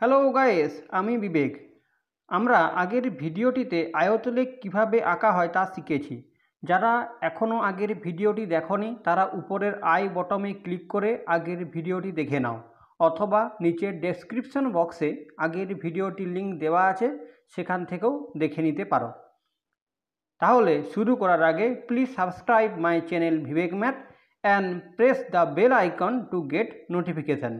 hello guys আমি বিবেক আমরা আগের ভিডিওটিতে আয়তলে কিভাবে আঁকা হয় তা শিখেছি যারা এখনও আগের ভিডিওটি দেখনি তারা উপরের আই বটমে ক্লিক করে আগের ভিডিওটি দেখে নাও অথবা নিচের ডেসক্রিপশন বক্সে আগের ভিডিওটির লিঙ্ক দেওয়া আছে সেখান থেকেও দেখে নিতে পারো তাহলে শুরু করার আগে please subscribe my channel Vivek math and press the bell icon to get notification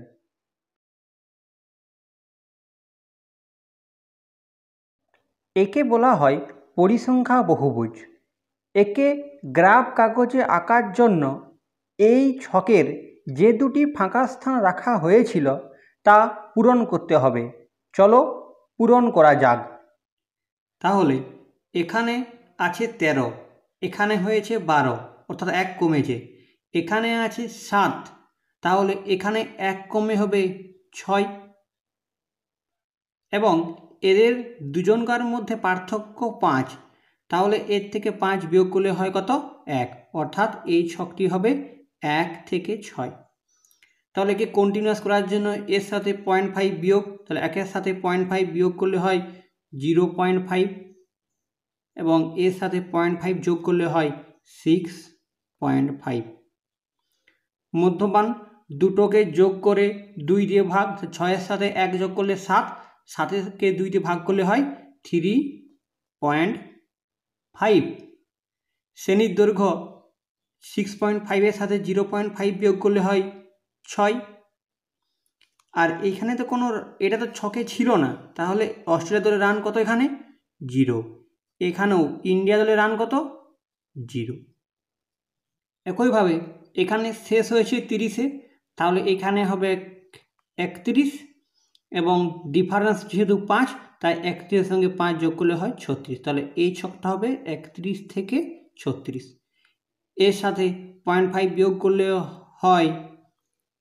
একে বলা হয় পরিসংখ্যা বহুভুজ একে গ্রাফ কাগজে আঁকার জন্য এই ছকের যে দুটি ফাঁকা স্থান রাখা হয়েছিল তা পূরণ করতে হবে চলো পূরণ করা যাক তাহলে এখানে আছে ১৩ এখানে হয়েছে ১২ অর্থাৎ এক কমেছে এখানে আছে সাত তাহলে এখানে এক কমে হবে ছয় এবং এদের দুজনকার মধ্যে পার্থক্য পাঁচ তাহলে এর থেকে পাঁচ বিয়োগ করলে হয় কত এক অর্থাৎ এই ছকটি হবে এক থেকে ছয় তাহলে কি কন্টিনিউয়াস করার জন্য এর সাথে পয়েন্ট ফাইভ বিয়োগ তাহলে একের সাথে পয়েন্ট ফাইভ বিয়োগ করলে হয় জিরো পয়েন্ট ফাইভ এবং এর সাথে পয়েন্ট ফাইভ যোগ করলে হয় সিক্স পয়েন্ট ফাইভ মধ্যমান দুটোকে যোগ করে দুই দিয়ে ভাগ ছয়ের সাথে এক যোগ করলে সাত সাতেরকে দুইতে ভাগ করলে হয় থ্রি পয়েন্ট ফাইভ শ্রেণীর দৈর্ঘ্য সিক্স পয়েন্ট ফাইভের সাথে জিরো পয়েন্ট ফাইভ বিয়োগ করলে হয় ছয় আর এখানে তো কোনো এটা তো ছকে ছিল না তাহলে অস্ট্রেলিয়া দলের রান কত এখানে জিরো এখানেও ইন্ডিয়া দলের রান কত জিরো একইভাবে এখানে শেষ হয়েছে তিরিশে তাহলে এখানে হবে একত্রিশ এবং ডিফারেন্স যেহেতু পাঁচ তাই একত্রিশের সঙ্গে পাঁচ যোগ করলে হয় ছত্রিশ তাহলে এই ছকটা হবে একত্রিশ থেকে ছত্রিশ এর সাথে পয়েন্ট ফাইভ বিয়োগ করলে হয়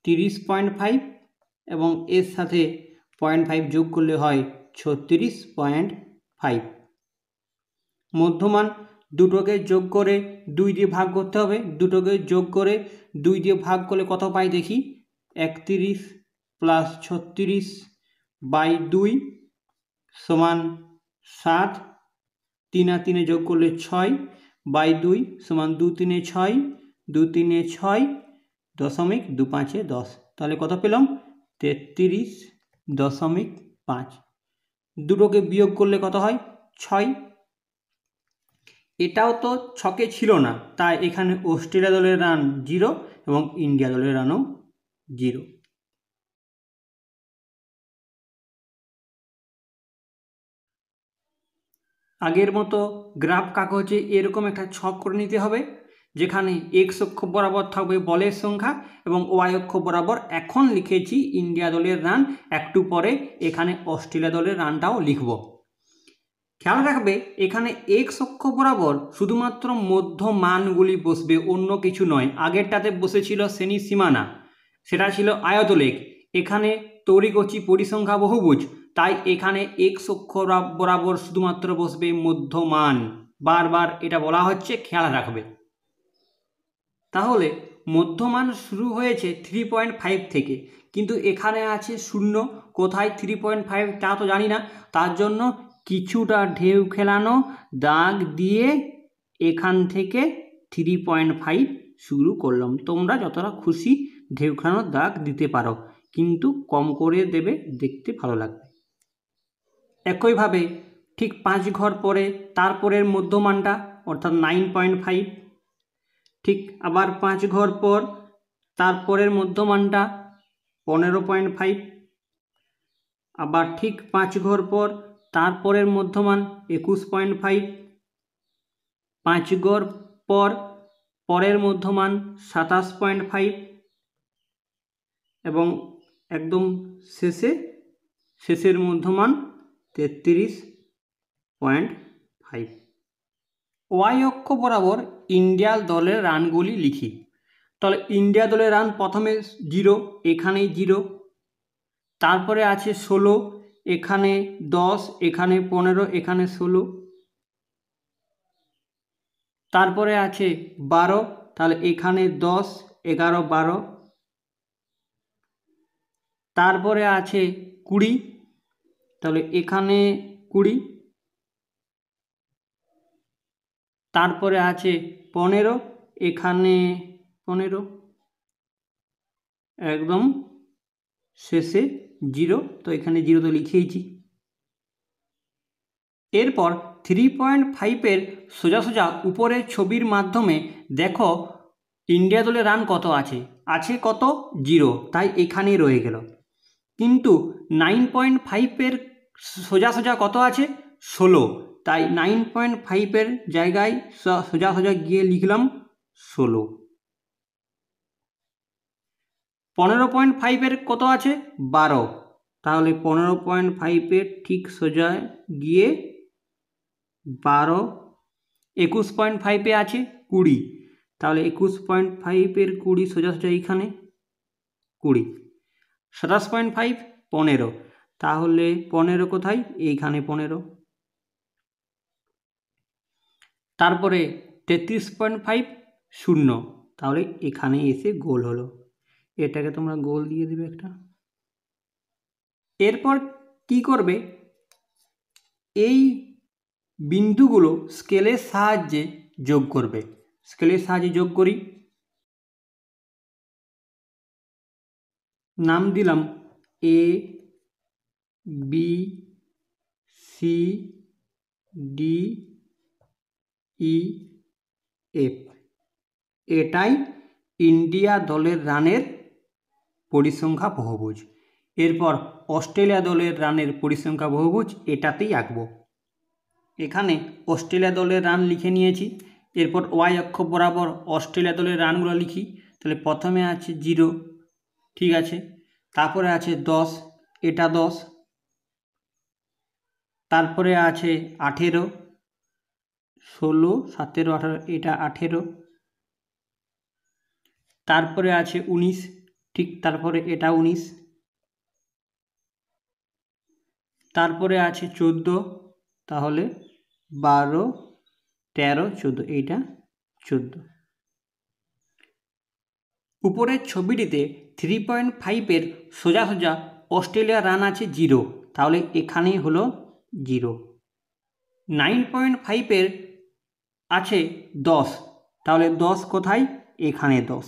তিরিশ পয়েন্ট ফাইভ এবং এর সাথে পয়েন্ট ফাইভ যোগ করলে হয় ছত্রিশ পয়েন্ট ফাইভ মধ্যমান দুটোকে যোগ করে দুই দিয়ে ভাগ করতে হবে দুটোকে যোগ করে দুই দিয়ে ভাগ করলে কত পাই দেখি একত্রিশ প্লাস ছত্রিশ বাই দুই সমান সাত তিন আর তিনে যোগ করলে ছয় বাই দুই সমান দু তিনে ছয় দু তিনে ছয় দশমিক দু পাঁচে দশ তাহলে কত পেলাম তেত্রিশ দশমিক পাঁচ দুটোকে বিয়োগ করলে কত হয় ছয় এটাও তো ছকে ছিল না তাই এখানে অস্ট্রেলিয়া দলের রান জিরো এবং ইন্ডিয়া দলের রানও জিরো আগের মতো গ্রাফ কাগজে এরকম একটা ছক করে নিতে হবে যেখানে এক্স অক্ষ বরাবর থাকবে বলের সংখ্যা এবং ওয়াই অক্ষ বরাবর এখন লিখেছি ইন্ডিয়া দলের রান একটু পরে এখানে অস্ট্রেলিয়া দলের রানটাও লিখব খেয়াল রাখবে এখানে এক্স অক্ষ বরাবর শুধুমাত্র মধ্য মানগুলি বসবে অন্য কিছু নয় আগেরটাতে বসেছিল শ্রেণী সীমানা সেটা ছিল আয়তলেখ এখানে তৈরি করছি পরিসংখ্যা বহুভুজ তাই এখানে এক্স অক্ষর বরাবর শুধুমাত্র বসবে মধ্যমান বারবার এটা বলা হচ্ছে খেয়াল রাখবে তাহলে মধ্যমান শুরু হয়েছে থ্রি পয়েন্ট ফাইভ থেকে কিন্তু এখানে আছে শূন্য কোথায় থ্রি পয়েন্ট ফাইভ তা তো জানি না তার জন্য কিছুটা ঢেউ খেলানো দাগ দিয়ে এখান থেকে থ্রি পয়েন্ট ফাইভ শুরু করলাম তোমরা যতটা খুশি ঢেউ খেলানোর দাগ দিতে পারো কিন্তু কম করে দেবে দেখতে ভালো লাগবে একইভাবে ঠিক পাঁচ ঘর পরে তারপরের মধ্যমানটা অর্থাৎ নাইন পয়েন্ট ফাইভ ঠিক আবার পাঁচ ঘর পর তারপরের মধ্যমানটা পনেরো পয়েন্ট ফাইভ আবার ঠিক পাঁচ ঘর পর তারপরের মধ্যমান একুশ পয়েন্ট ফাইভ পাঁচ ঘর পর পরের মধ্যমান সাতাশ পয়েন্ট ফাইভ এবং একদম শেষে শেষের মধ্যমান তেত্রিশ পয়েন্ট ফাইভ ওয়াই অক্ষ বরাবর ইন্ডিয়া দলের রানগুলি লিখি তাহলে ইন্ডিয়া দলের রান প্রথমে জিরো এখানেই জিরো তারপরে আছে ষোলো এখানে দশ এখানে পনেরো এখানে ষোলো তারপরে আছে বারো তাহলে এখানে দশ এগারো বারো তারপরে আছে কুড়ি তাহলে এখানে কুড়ি তারপরে আছে পনেরো এখানে পনেরো একদম শেষে জিরো তো এখানে জিরো তো লিখিয়েছি এরপর থ্রি পয়েন্ট ফাইভের সোজা সোজা উপরের ছবির মাধ্যমে দেখো ইন্ডিয়া দলের রান কত আছে আছে কত জিরো তাই এখানেই রয়ে গেল কিন্তু নাইন পয়েন্ট ফাইভের সোজা সোজা কত আছে ষোলো তাই নাইন পয়েন্ট ফাইভের জায়গায় সোজা সোজা গিয়ে লিখলাম ষোলো পনেরো পয়েন্ট ফাইভের কত আছে বারো তাহলে পনেরো পয়েন্ট ফাইভের ঠিক সোজা গিয়ে বারো একুশ পয়েন্ট ফাইভে আছে কুড়ি তাহলে একুশ পয়েন্ট ফাইভের কুড়ি সোজা সোজা এইখানে কুড়ি সাতাশ পয়েন্ট ফাইভ পনেরো তাহলে পনেরো কোথায় এইখানে পনেরো তারপরে তেত্রিশ পয়েন্ট ফাইভ শূন্য তাহলে এখানে এসে গোল হলো এটাকে তোমরা গোল দিয়ে দিবে একটা এরপর কি করবে এই বিন্দুগুলো স্কেলের সাহায্যে যোগ করবে স্কেলের সাহায্যে যোগ করি নাম দিলাম A B C D E F এটাই ইন্ডিয়া দলের রানের পরিসংখ্যা বহুভুজ এরপর অস্ট্রেলিয়া দলের রানের পরিসংখ্যা বহুভুজ এটাতেই আঁকবো এখানে অস্ট্রেলিয়া দলের রান লিখে নিয়েছি এরপর ওয়াই অক্ষ বরাবর অস্ট্রেলিয়া দলের রানগুলো লিখি তাহলে প্রথমে আছে জিরো ঠিক আছে তারপরে আছে দশ এটা দশ তারপরে আছে আঠেরো ষোলো সতেরো আঠারো এটা আঠেরো তারপরে আছে উনিশ ঠিক তারপরে এটা উনিশ তারপরে আছে চোদ্দো তাহলে বারো তেরো চোদ্দো এইটা চোদ্দো উপরের ছবিটিতে থ্রি পয়েন্ট ফাইভের সোজা সোজা অস্ট্রেলিয়া রান আছে জিরো তাহলে এখানেই হলো জিরো নাইন পয়েন্ট ফাইভের আছে দশ তাহলে দশ কোথায় এখানে দশ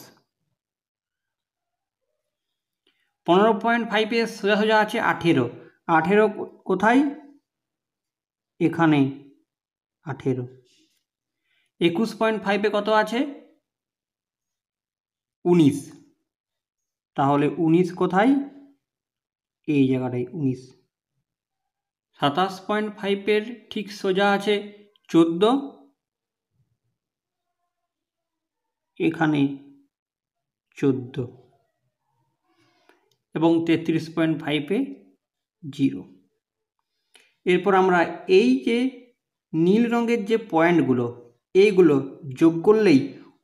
পনেরো পয়েন্ট ফাইভে সোজা সোজা আছে আঠেরো আঠেরো কোথায় এখানে আঠেরো একুশ পয়েন্ট ফাইভে কত আছে উনিশ তাহলে উনিশ কোথায় এই জায়গাটায় উনিশ সাতাশ পয়েন্ট ফাইভের ঠিক সোজা আছে চোদ্দ এখানে চোদ্দ এবং তেত্রিশ পয়েন্ট ফাইভে জিরো এরপর আমরা এই যে নীল রঙের যে পয়েন্টগুলো এইগুলো যোগ করলেই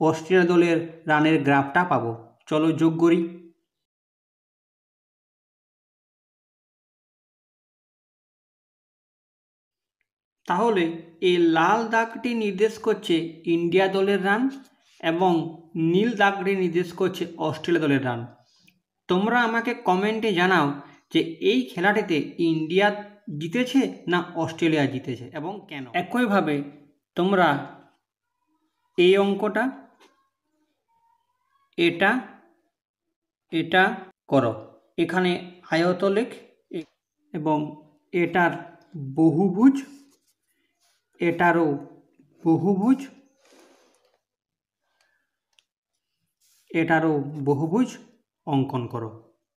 অস্ট্রেলিয়া দলের রানের গ্রাফটা পাবো চলো যোগ করি তাহলে এই লাল দাগটি নির্দেশ করছে ইন্ডিয়া দলের রান এবং নীল দাগটি নির্দেশ করছে অস্ট্রেলিয়া দলের রান তোমরা আমাকে কমেন্টে জানাও যে এই খেলাটিতে ইন্ডিয়া জিতেছে না অস্ট্রেলিয়া জিতেছে এবং কেন একইভাবে তোমরা এই অঙ্কটা এটা এটা করো এখানে আয়তলেক এবং এটার বহুভুজ এটারও বহুভুজ এটারও বহুভুজ অঙ্কন করো